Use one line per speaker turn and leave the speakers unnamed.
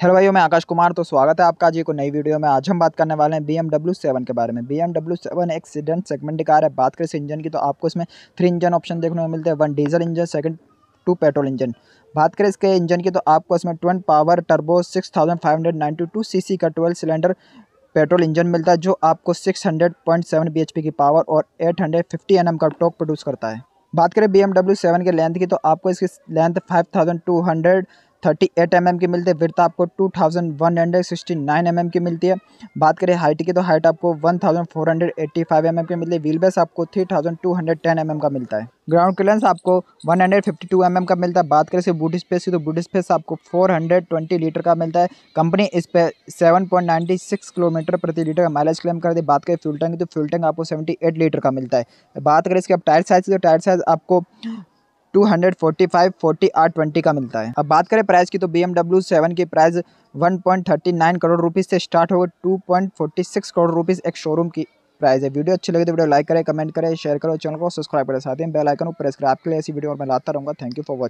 hello भाइयों मैं आकाश कुमार तो स्वागत है आपका आज एक नई वीडियो में आज हम बात करने वाले हैं बी एम डब्ल्यू सेवन के बारे में बी एम डब्ल्यू सेवन एक सीडेंट सेगमेंट कार है बात करें इस इंजन की तो आपको इसमें थ्री इंजन ऑप्शन देखने को मिलते हैं one diesel engine second two petrol engine बात करें इसके इंजन की तो आपको इसमें twin power turbo six thousand five hundred ninety two C C का ट्वेल्व सिलेंडर पेट्रोल इंजन मिलता है जो आपको six hundred point seven B H P की पावर और eight hundred fifty N M का टॉप प्रोड्यूस करता है बात करें बी एम सेवन के लेंथ की तो आपको इसकी length five thousand two hundred thirty eight M की मिलती है विर्थ आपको two thousand one hundred sixty nine M की मिलती है बात करें हाइट की तो हाइट आपको one thousand four hundred eighty five M की मिलती है व्हील बेस आपको three thousand two hundred ten M का मिलता है ग्राउंड क्लियरेंस आपको one hundred fifty two M का मिलता है बात करें सिर्फ बूट स्पेस की तो बूट स्पेस आपको फोर हंड्रेड ट्वेंटी लीटर का मिलता है कंपनी इस पर seven point ninety six kilometre प्रति लीटर का माइलेज क्लेम कर दी बात करें फ्यूल टैंक की तो फ्यूल टैंक आपको एट लीटर का मिलता है बात करें इसके आप टायर साइज की तो टायर साइज आपको two hundred forty five forty R twenty का मिलता है अब बात करें प्राइस की तो बी एमडब्ल्यू सेवन की price one point thirty nine crore rupees से स्टार्ट होगा two point forty six crore rupees ex showroom की प्राइस है वीडियो अच्छी लगे तो वीडियो लाइक करें कमेंट करें शेयर करो चैनल को सब्सक्राइब करें साथ ही बेल आइकन को प्रेस करें आपके लिए ऐसी वीडियो और मैं लाता रहूँगा थैंक यू फॉर वॉच